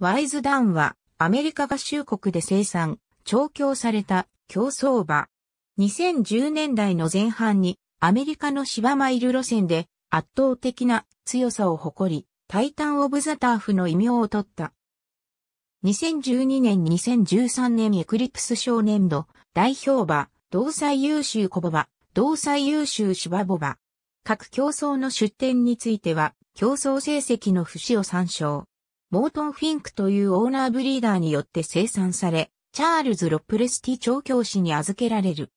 ワイズダンは、アメリカ合衆国で生産、調教された競争馬。2010年代の前半に、アメリカの芝マイル路線で圧倒的な強さを誇り、タイタン・オブ・ザ・ターフの異名を取った。2012年2013年エクリプス少年度、代表馬、同最優秀コボバ、同最優秀芝ボバ。各競争の出展については、競争成績の節を参照。モートン・フィンクというオーナーブリーダーによって生産され、チャールズ・ロップレスティ調教師に預けられる。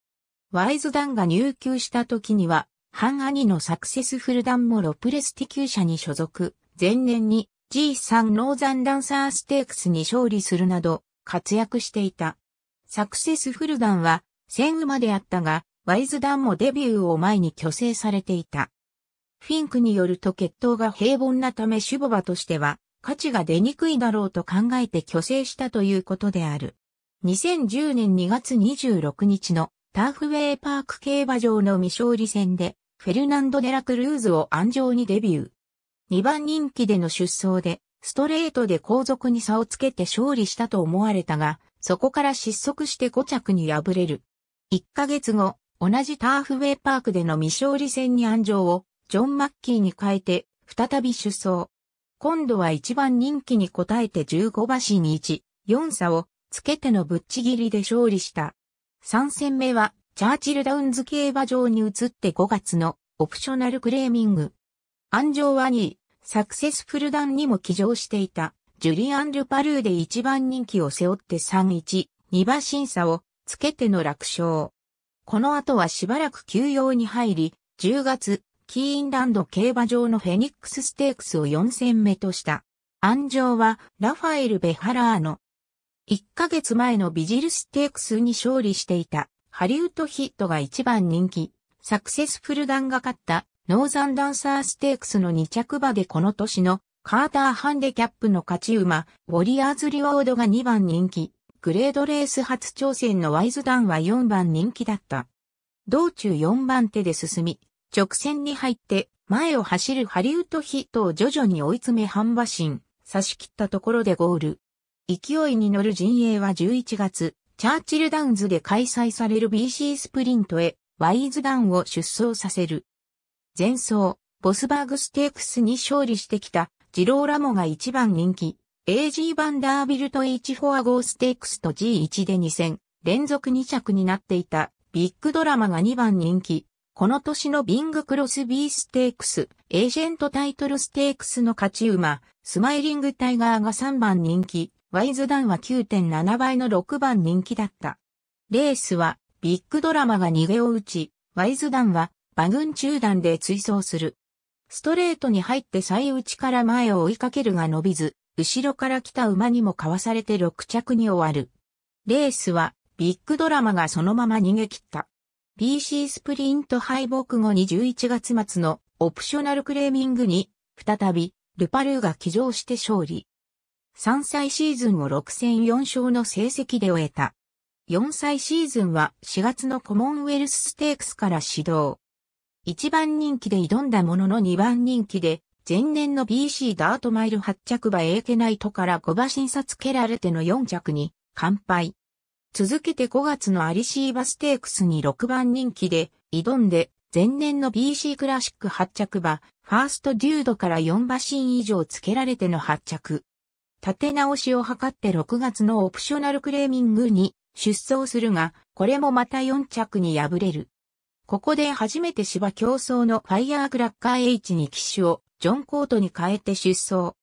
ワイズダンが入級した時には、半兄のサクセスフルダンもロプレスティ級社に所属、前年に G3 ノーザンダンサーステークスに勝利するなど活躍していた。サクセスフルダンは戦馬であったが、ワイズダンもデビューを前に虚勢されていた。フィンクによると決闘が平凡なため守護馬としては価値が出にくいだろうと考えて虚勢したということである。2010年2月26日のターフウェイパーク競馬場の未勝利戦で、フェルナンド・デラクルーズを安城にデビュー。2番人気での出走で、ストレートで後続に差をつけて勝利したと思われたが、そこから失速して5着に敗れる。1ヶ月後、同じターフウェイパークでの未勝利戦に安城を、ジョン・マッキーに変えて、再び出走。今度は一番人気に応えて15馬身に1、4差をつけてのぶっちぎりで勝利した。3戦目は、チャーチルダウンズ競馬場に移って5月のオプショナルクレーミング。安城は2位、サクセスフルダンにも騎乗していた、ジュリアン・ルパルーで一番人気を背負って3-1、2馬審査をつけての楽勝。この後はしばらく休養に入り、10月、キーンランド競馬場のフェニックスステークスを4戦目とした。安城はラファエル・ベハラーノ。1ヶ月前のビジルステークスに勝利していたハリウッドヒットが1番人気。サクセスフルダンが勝ったノーザンダンサーステークスの2着馬でこの年のカーターハンデキャップの勝ち馬、ウォリアーズリオードが2番人気。グレードレース初挑戦のワイズダンは4番人気だった。道中4番手で進み、直線に入って前を走るハリウッドヒットを徐々に追い詰め半馬身、差し切ったところでゴール。勢いに乗る陣営は11月、チャーチルダウンズで開催される BC スプリントへ、ワイズダウンを出走させる。前走、ボスバーグステークスに勝利してきた、ジローラモが1番人気、AG バンダービルト H フォアーステークスと G1 で2戦、連続2着になっていた、ビッグドラマが2番人気、この年のビングクロスビーステークス、エージェントタイトルステークスの勝ち馬、スマイリングタイガーが3番人気、ワイズダンは9.7倍の6番人気だった。レースは、ビッグドラマが逃げを打ち、ワイズダンは、馬群中段で追走する。ストレートに入って最内から前を追いかけるが伸びず、後ろから来た馬にもかわされて6着に終わる。レースは、ビッグドラマがそのまま逃げ切った。PC スプリント敗北後に11月末のオプショナルクレーミングに、再び、ルパルーが起乗して勝利。3歳シーズンを6戦4勝の成績で終えた。4歳シーズンは4月のコモンウェルスステークスから始動。1番人気で挑んだものの2番人気で、前年の BC ダートマイル8着馬エーケナイトから5馬新札ケられての4着に、完敗。続けて5月のアリシーバステークスに6番人気で、挑んで、前年の BC クラシック発着馬、ファーストデュードから4馬身以上つけられての発着。立て直しを図って6月のオプショナルクレーミングに出走するが、これもまた4着に敗れる。ここで初めて芝競争のファイヤークラッカー H に騎手をジョン・コートに変えて出走。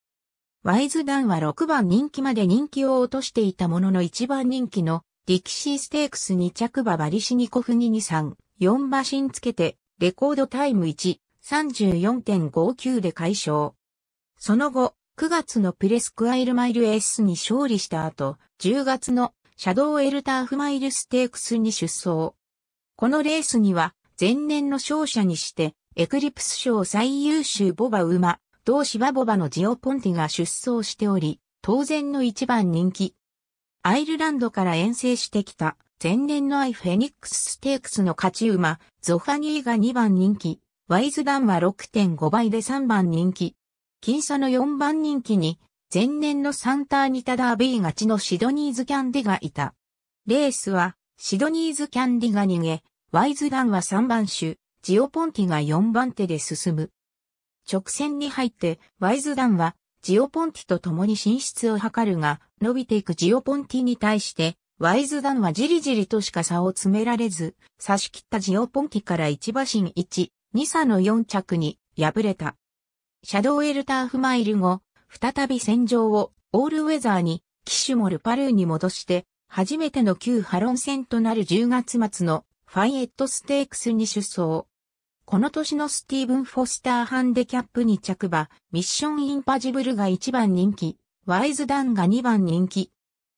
ワイズダンは6番人気まで人気を落としていたものの1番人気の力士ステークス2着馬バリシニコフに2、3、4馬身つけて、レコードタイム1、34.59で解消。その後、9月のプレスクアイルマイル S に勝利した後、10月のシャドウエルターフマイルステークスに出走。このレースには、前年の勝者にして、エクリプス賞最優秀ボバ馬、同芝ボバのジオポンティが出走しており、当然の一番人気、アイルランドから遠征してきた前年のアイフェニックスステークスの勝ち馬、ゾファニーが2番人気、ワイズダンは6.5倍で3番人気、僅差の4番人気に、前年のサンターニタダービー勝ちのシドニーズキャンディがいた。レースは、シドニーズキャンディが逃げ、ワイズダンは3番手、ジオポンティが4番手で進む。直線に入って、ワイズダンはジオポンティと共に進出を図るが、伸びていくジオポンティに対して、ワイズダンはじりじりとしか差を詰められず、差し切ったジオポンティから1馬身1、2差の4着に敗れた。シャドウエルターフマイル後、再び戦場をオールウェザーに、騎手もルパルーに戻して、初めての旧ハロン戦となる10月末のファイエットステークスに出走。この年のスティーブン・フォスターハンデキャップに着馬、ミッション・インパジブルが1番人気、ワイズ・ダンが2番人気。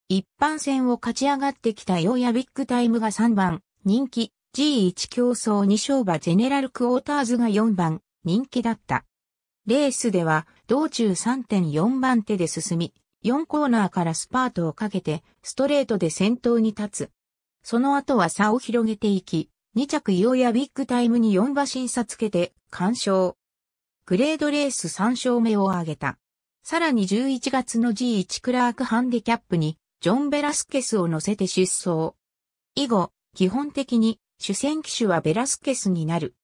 一般戦を勝ち上がってきたヨーヤビッグタイムが3番人気、G1 競争2勝馬ジェネラルクォーターズが4番人気だった。レースでは道中3.4番手で進み、4コーナーからスパートをかけてストレートで先頭に立つ。その後は差を広げていき、2着イオやビッグタイムに4馬審査つけて、完勝。グレードレース3勝目を挙げた。さらに11月の G1 クラークハンディキャップに、ジョン・ベラスケスを乗せて出走。以後、基本的に、主戦機種はベラスケスになる。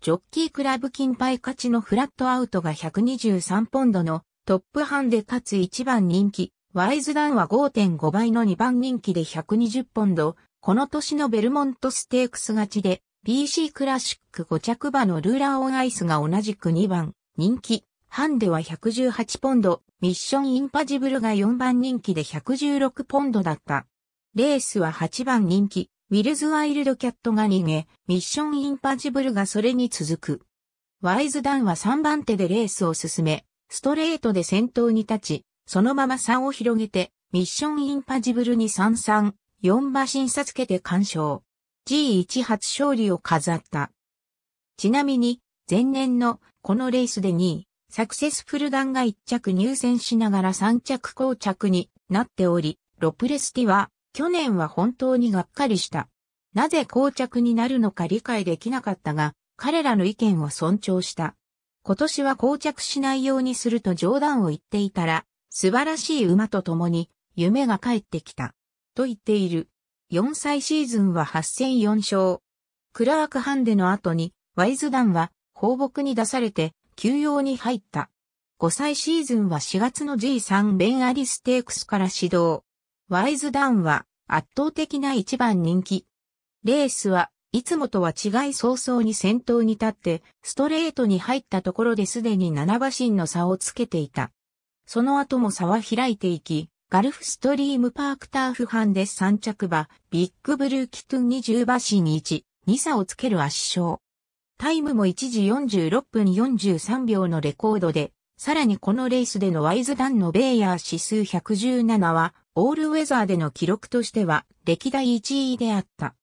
ジョッキークラブ金牌勝ちのフラットアウトが123ポンドのトップハンデ勝つ1番人気、ワイズダンは5.5倍の2番人気で120ポンド、この年のベルモントステークス勝ちで、BC クラシック5着馬のルーラーオンアイスが同じく2番、人気、ハンデは118ポンド、ミッションインパジブルが4番人気で116ポンドだった。レースは8番人気、ウィルズワイルドキャットが逃げ、ミッションインパジブルがそれに続く。ワイズダンは3番手でレースを進め、ストレートで先頭に立ち、そのまま差を広げて、ミッションインパジブルに33、4馬身差つけて完勝。G1 初勝利を飾った。ちなみに、前年のこのレースで2位、サクセスフルガンが1着入選しながら3着膠着になっており、ロプレスティは、去年は本当にがっかりした。なぜ膠着になるのか理解できなかったが、彼らの意見を尊重した。今年は膠着しないようにすると冗談を言っていたら、素晴らしい馬と共に夢が帰ってきた。と言っている。4歳シーズンは8戦4勝。クラークハンデの後に、ワイズダンは放牧に出されて休養に入った。5歳シーズンは4月の G3 ベンアリステークスから始動。ワイズダンは圧倒的な一番人気。レースはいつもとは違い早々に先頭に立って、ストレートに入ったところですでに7馬身の差をつけていた。その後も差は開いていき、ガルフストリームパークターフハンデス3着馬、ビッグブルーキトゥン20馬身に1、2差をつける圧勝。タイムも1時46分43秒のレコードで、さらにこのレースでのワイズダンのベイヤー指数117は、オールウェザーでの記録としては、歴代1位であった。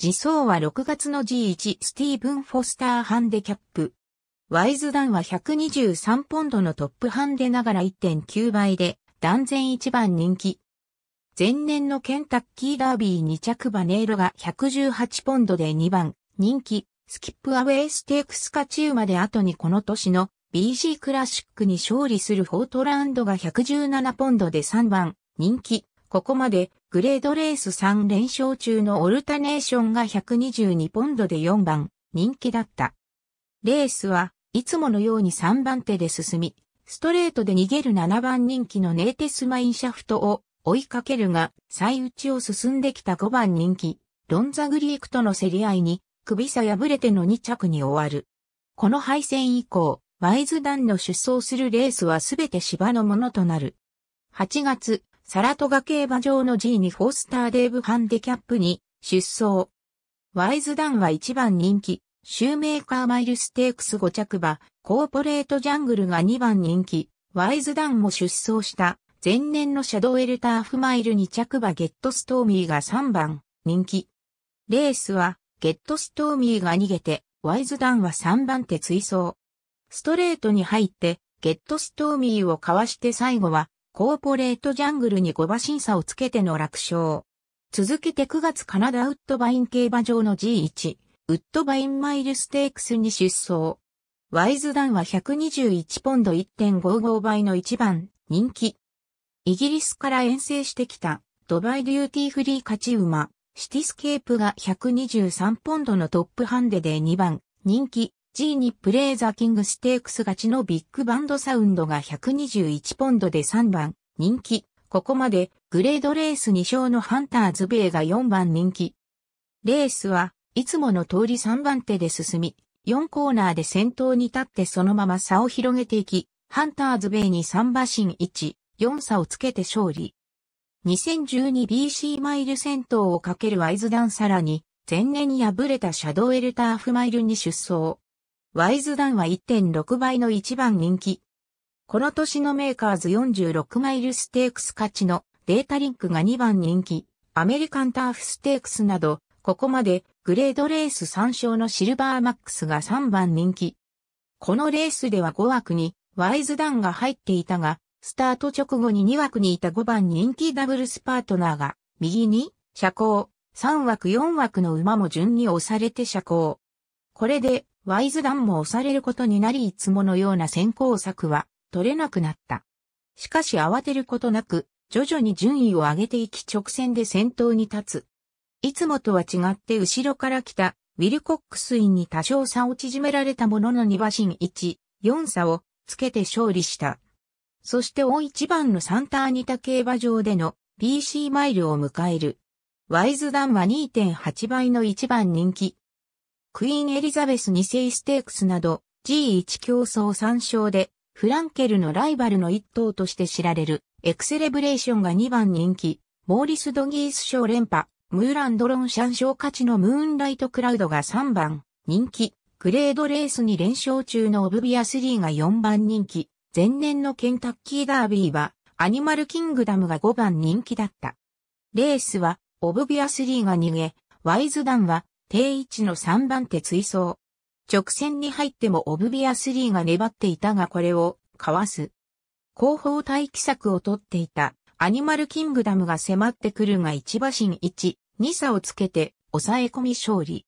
自走は6月の G1 スティーブン・フォスターハンデキャップ。ワイズダンは123ポンドのトップハンデながら1.9倍で、断然一番人気。前年のケンタッキーダービー2着バネーロが118ポンドで2番人気、スキップアウェイステークスカチウまで後にこの年の BG クラシックに勝利するフォートランドが117ポンドで3番人気。ここまでグレードレース3連勝中のオルタネーションが122ポンドで4番人気だった。レースはいつものように3番手で進み、ストレートで逃げる7番人気のネーテスマインシャフトを追いかけるが、最内を進んできた5番人気、ロンザグリークとの競り合いに、首差破れての2着に終わる。この敗戦以降、ワイズダンの出走するレースはすべて芝のものとなる。8月、サラトガ競馬場の G にフォースターデーブハンデキャップに出走。ワイズダンは1番人気、シューメーカーマイルステークス5着馬、コーポレートジャングルが2番人気、ワイズダンも出走した、前年のシャドウエルターフマイル2着馬ゲットストーミーが3番人気。レースは、ゲットストーミーが逃げて、ワイズダンは3番手追走。ストレートに入って、ゲットストーミーをかわして最後は、コーポレートジャングルに5馬審査をつけての楽勝。続けて9月カナダウッドバイン競馬場の G1、ウッドバインマイルステークスに出走。ワイズダンは121ポンド1.55倍の1番人気。イギリスから遠征してきたドバイデューティーフリー勝ち馬、シティスケープが123ポンドのトップハンデで2番人気。G にプレイザキングステークス勝ちのビッグバンドサウンドが121ポンドで3番人気。ここまでグレードレース2勝のハンターズベイが4番人気。レースはいつもの通り3番手で進み、4コーナーで先頭に立ってそのまま差を広げていき、ハンターズベイに3馬身1、4差をつけて勝利。2012BC マイル先頭をかけるワイズダンさらに、前年敗れたシャドウエルターフマイルに出走。ワイズダンは1.6倍の一番人気。この年のメーカーズ46マイルステークス勝ちのデータリンクが2番人気、アメリカンターフステークスなどここまでグレードレース3勝のシルバーマックスが3番人気。このレースでは5枠にワイズダンが入っていたが、スタート直後に2枠にいた5番人気ダブルスパートナーが、右に、車高、3枠4枠の馬も順に押されて車高。これで、ワイズダンも押されることになりいつものような先行策は取れなくなった。しかし慌てることなく、徐々に順位を上げていき直線で先頭に立つ。いつもとは違って後ろから来たウィルコックスインに多少差を縮められたものの2馬身1、4差をつけて勝利した。そして大一番のサンターニタ競馬場での BC マイルを迎える。ワイズダンは2.8倍の1番人気。クイーンエリザベス2世ステークスなど G1 競争3勝でフランケルのライバルの一頭として知られるエクセレブレーションが2番人気。モーリス・ドギース賞連覇。ムーランドロンシャン賞価値のムーンライトクラウドが3番、人気。グレードレースに連勝中のオブビア3が4番人気。前年のケンタッキーダービーは、アニマルキングダムが5番人気だった。レースは、オブビア3が逃げ、ワイズダンは、定位置の3番手追走。直線に入ってもオブビア3が粘っていたがこれを、かわす。後方待機策を取っていた、アニマルキングダムが迫ってくるが一馬身1、2差をつけて抑え込み勝利。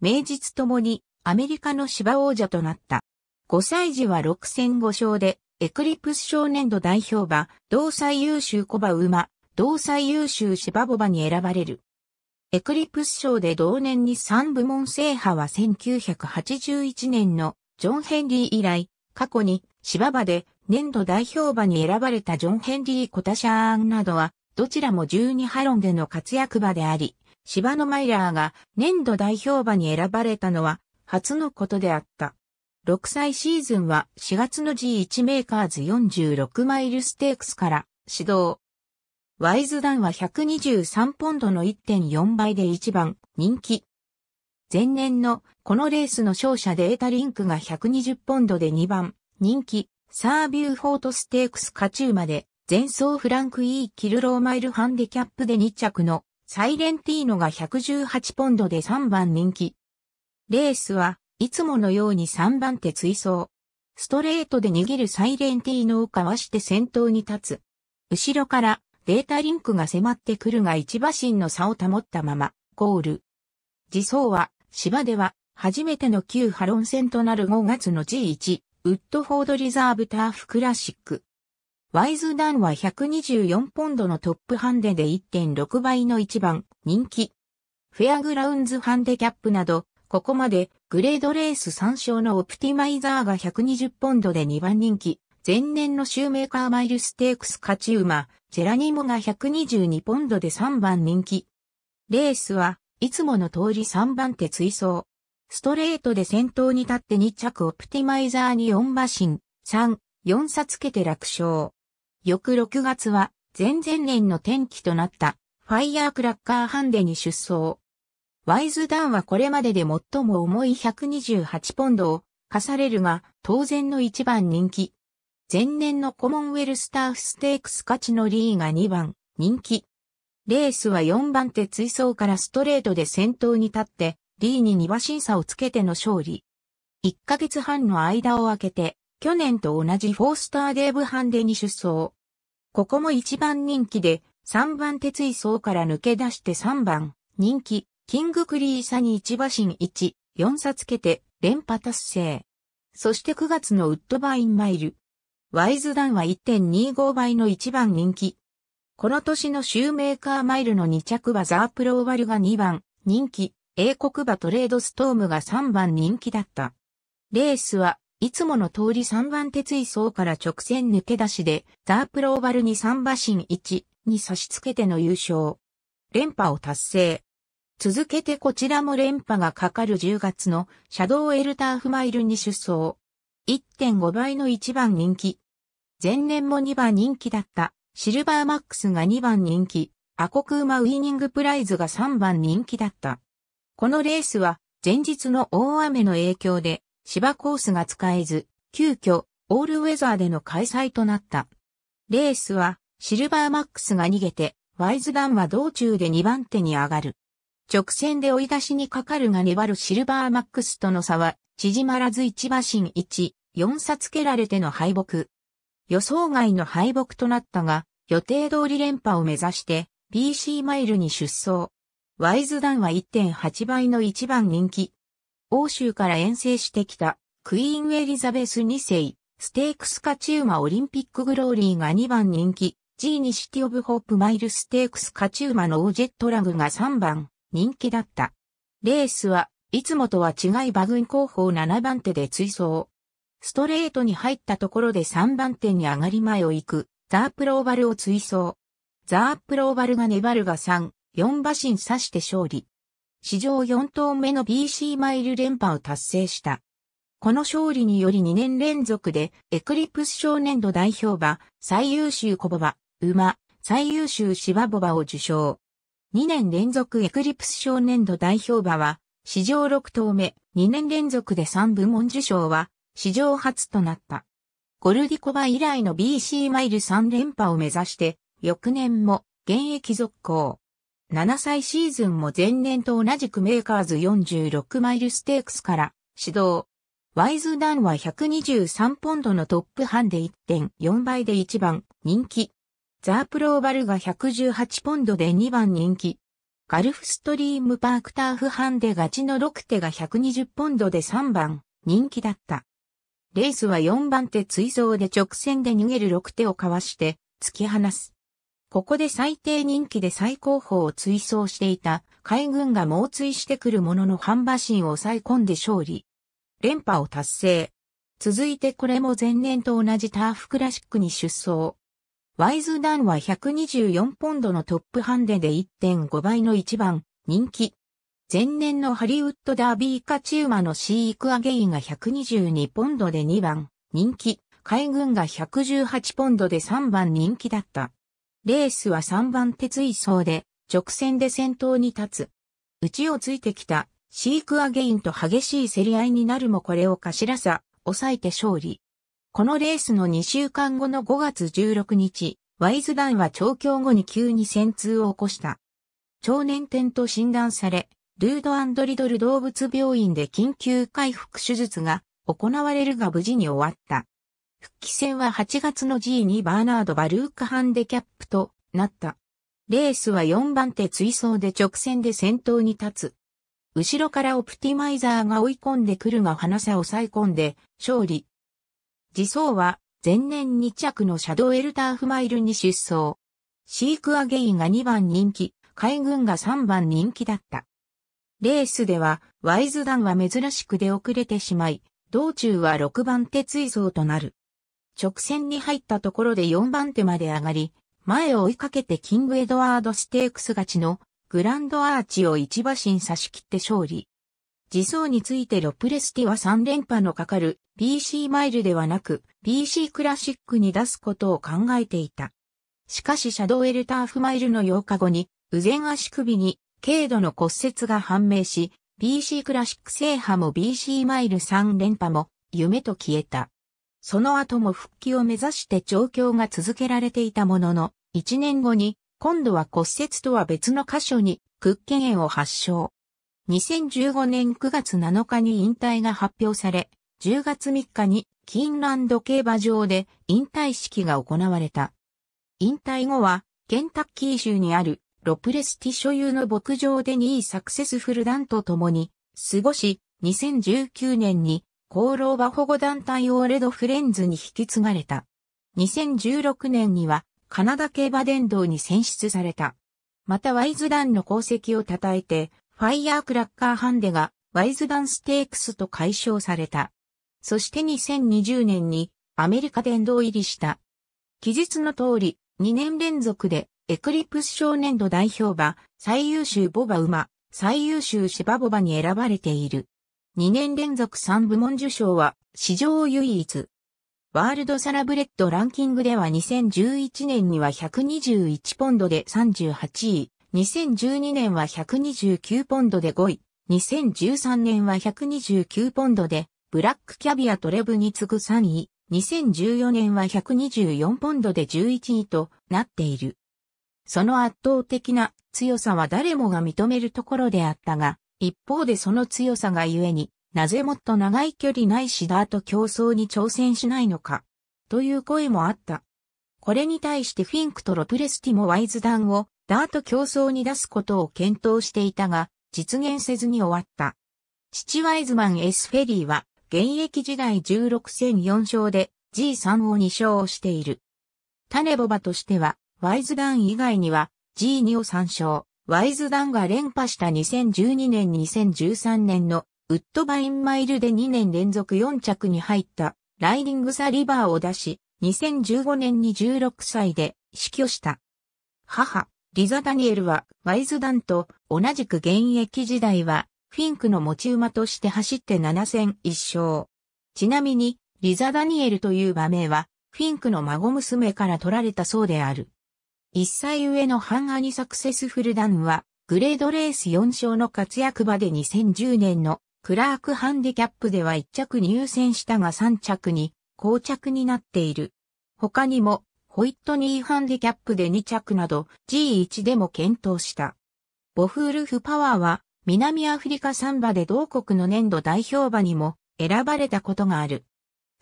名実ともにアメリカの芝王者となった。5歳児は6戦5勝で、エクリプス少年度代表馬、同歳優秀コバ馬、同歳優秀芝ボバに選ばれる。エクリプス賞で同年に3部門制覇は1981年のジョン・ヘンリー以来、過去に芝場で年度代表馬に選ばれたジョン・ヘンリー・コタシャーンなどはどちらも12ハロンでの活躍場であり、芝野マイラーが年度代表馬に選ばれたのは初のことであった。6歳シーズンは4月の G1 メーカーズ46マイルステークスから始動。ワイズダンは123ポンドの1.4倍で一番人気。前年のこのレースの勝者データリンクが120ポンドで2番人気、サービューフォートステークス勝ち馬で前走フランク E キルローマイルハンディキャップで2着のサイレンティーノが118ポンドで3番人気。レースはいつものように3番手追走。ストレートで逃げるサイレンティーノをかわして先頭に立つ。後ろからデータリンクが迫ってくるが一馬身の差を保ったまま、ゴール。自走は芝では初めての旧ハロン戦となる5月の G1、ウッドフォードリザーブターフクラシック。ワイズダンは124ポンドのトップハンデで1.6倍の一番人気。フェアグラウンズハンデキャップなど、ここまでグレードレース参照のオプティマイザーが120ポンドで2番人気。前年のシューメーカーマイルステークス勝ち馬、ジェラニモが122ポンドで3番人気。レースはいつもの通り3番手追走。ストレートで先頭に立って2着オプティマイザーに4馬身、3、4差つけて楽勝。翌6月は、前々年の転機となった、ファイヤークラッカーハンデに出走。ワイズダンはこれまでで最も重い128ポンドを課されるが、当然の一番人気。前年のコモンウェルスターフステークス勝ちのリーが2番人気。レースは4番手追走からストレートで先頭に立って、リーに2馬審査をつけての勝利。1ヶ月半の間を空けて、去年と同じフォースターデーブハンデに出走。ここも一番人気で、三番鉄位層から抜け出して三番、人気、キングクリーサに一馬身一、四差つけて、連覇達成。そして9月のウッドバインマイル。ワイズダンは1.25倍の一番人気。この年のシューメーカーマイルの2着はザープローバルが2番人気、英国馬トレードストームが3番人気だった。レースはいつもの通り3番鉄位層から直線抜け出しで、ザープローバルに3馬身1に差し付けての優勝。連覇を達成。続けてこちらも連覇がかかる10月のシャドウエルターフマイルに出走。1.5倍の1番人気。前年も2番人気だったシルバーマックスが2番人気、アコクーマウィニングプライズが3番人気だった。このレースは前日の大雨の影響で芝コースが使えず、急遽、オールウェザーでの開催となった。レースは、シルバーマックスが逃げて、ワイズダンは道中で2番手に上がる。直線で追い出しにかかるが粘るシルバーマックスとの差は、縮まらず1馬身1、4差つけられての敗北。予想外の敗北となったが、予定通り連覇を目指して、BC マイルに出走。ワイズダンは1.8倍の1番人気、欧州から遠征してきたクイーンエリザベス2世、ステークスカチューマオリンピックグローリーが2番人気、G にシティオブホープマイルステークスカチューマのオージェットラグが3番人気だった。レースはいつもとは違い馬群後方7番手で追走。ストレートに入ったところで3番手に上がり前を行く、ザープローバルを追走。ザープローバルが粘るが3、4馬身刺して勝利。史上4頭目の BC マイル連覇を達成した。この勝利により2年連続でエクリプス少年度代表馬、最優秀コボバ、馬、最優秀芝ボバを受賞。2年連続エクリプス少年度代表馬は、史上6頭目、2年連続で3部門受賞は、史上初となった。ゴルディコバ以来の BC マイル3連覇を目指して、翌年も現役続行。7歳シーズンも前年と同じくメーカーズ46マイルステークスから始動。ワイズダンは123ポンドのトップハンで1.4倍で1番人気。ザープローバルが118ポンドで2番人気。ガルフストリームパークターフハンでガチの6手が120ポンドで3番人気だった。レースは4番手追走で直線で逃げる6手をかわして突き放す。ここで最低人気で最高峰を追走していた海軍が猛追してくるものの半馬身を抑え込んで勝利。連覇を達成。続いてこれも前年と同じターフクラシックに出走。ワイズダンは124ポンドのトップハンデで1.5倍の1番、人気。前年のハリウッドダービーカチウマのシークアゲインが122ポンドで2番、人気。海軍が118ポンドで3番人気だった。レースは3番手追走で、直線で先頭に立つ。うちをついてきた、シークアゲインと激しい競り合いになるもこれを頭さ、抑えて勝利。このレースの2週間後の5月16日、ワイズダンは調教後に急に戦痛を起こした。超年点と診断され、ルードリドル動物病院で緊急回復手術が行われるが無事に終わった。復帰戦は8月の G2 バーナード・バルーク・ハンデキャップとなった。レースは4番手追走で直線で先頭に立つ。後ろからオプティマイザーが追い込んでくるが花さを抑え込んで勝利。自走は前年2着のシャドウエルターフマイルに出走。シークアゲイが2番人気、海軍が3番人気だった。レースでは、ワイズダンは珍しく出遅れてしまい、道中は6番手追走となる。直線に入ったところで4番手まで上がり、前を追いかけてキングエドワードステークス勝ちのグランドアーチを1馬身差し切って勝利。自走についてロプレスティは3連覇のかかる BC マイルではなく BC クラシックに出すことを考えていた。しかしシャドウエルターフマイルの8日後に、右前足首に軽度の骨折が判明し、BC クラシック制覇も BC マイル3連覇も夢と消えた。その後も復帰を目指して調教が続けられていたものの、1年後に、今度は骨折とは別の箇所に、屈腱炎を発症。2015年9月7日に引退が発表され、10月3日に、キーンランド競馬場で引退式が行われた。引退後は、ケンタッキー州にあるロプレスティ所有の牧場でニー・サクセスフルダンと共に過ごし、2019年に功労場保護団体オーレドフレンズに引き継がれた。2016年にはカナダ競馬殿堂に選出された。またワイズダンの功績を称えて、ファイヤークラッカーハンデがワイズダンステークスと解消された。そして2020年にアメリカ殿堂入りした。記述の通り、2年連続でエクリプス少年度代表馬、最優秀ボバ馬、最優秀芝ボバに選ばれている。2年連続3部門受賞は史上唯一。ワールドサラブレッドランキングでは2011年には121ポンドで38位、2012年は129ポンドで5位、2013年は129ポンドで、ブラックキャビアトレブに次ぐ3位、2014年は124ポンドで11位となっている。その圧倒的な強さは誰もが認めるところであったが、一方でその強さがゆえに、なぜもっと長い距離ないしダート競争に挑戦しないのか、という声もあった。これに対してフィンクとロプレスティもワイズダンをダート競争に出すことを検討していたが、実現せずに終わった。父ワイズマン S フェリーは、現役時代16戦4勝で G3 を2勝している。タネボバとしては、ワイズダン以外には G2 を3勝、ワイズダンが連覇した2012年2013年のウッドバインマイルで2年連続4着に入ったライディング・ザ・リバーを出し、2015年に16歳で死去した。母、リザ・ダニエルはワイズダンと同じく現役時代はフィンクの持ち馬として走って7戦1勝。ちなみに、リザ・ダニエルという馬名は、フィンクの孫娘から取られたそうである。一歳上のハンアニサクセスフルダンは、グレードレース4勝の活躍場で2010年のクラークハンディキャップでは1着入選したが3着に、膠着になっている。他にも、ホイットニーハンディキャップで2着など G1 でも検討した。ボフールフパワーは南アフリカサンバで同国の年度代表馬にも選ばれたことがある。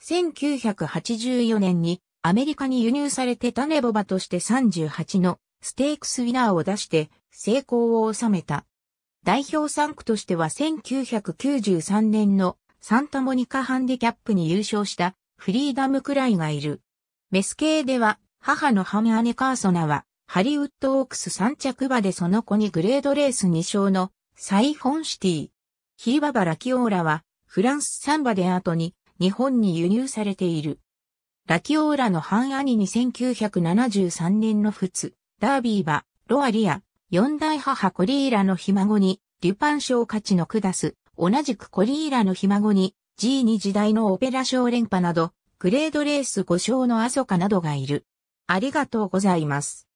1984年にアメリカに輸入されて種ボバとして38のステークスウィナーを出して成功を収めた。代表3区としては1993年のサンタモニカハンディキャップに優勝したフリーダムくらいがいる。メス系では母のハム・アネ・カーソナはハリウッドオークス3着馬でその子にグレードレース2勝のサイフォンシティ。ヒーババ・ラキオーラはフランス3馬で後に日本に輸入されている。ラキオーラの半兄に1973年の仏、ダービーは、ロアリア、四代母コリーラのひ孫に、デュパン賞価値の下す、同じくコリーラのひ孫に、G2 時代のオペラ賞連覇など、グレードレース5賞のアソカなどがいる。ありがとうございます。